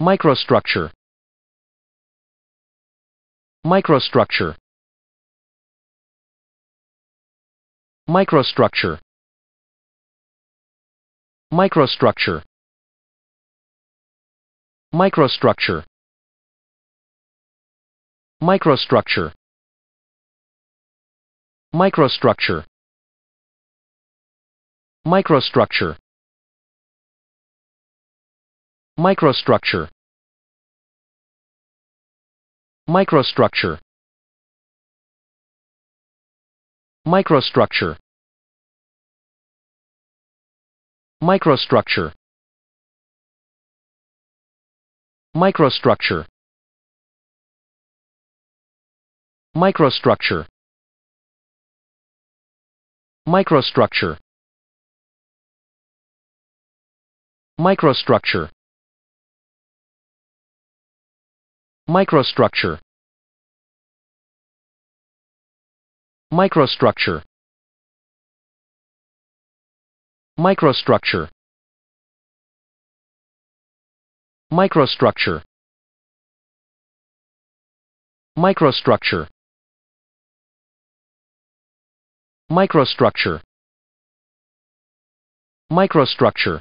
microstructure microstructure microstructure microstructure microstructure microstructure microstructure microstructure microstructure microstructure microstructure microstructure microstructure microstructure microstructure microstructure microstructure microstructure microstructure microstructure microstructure microstructure microstructure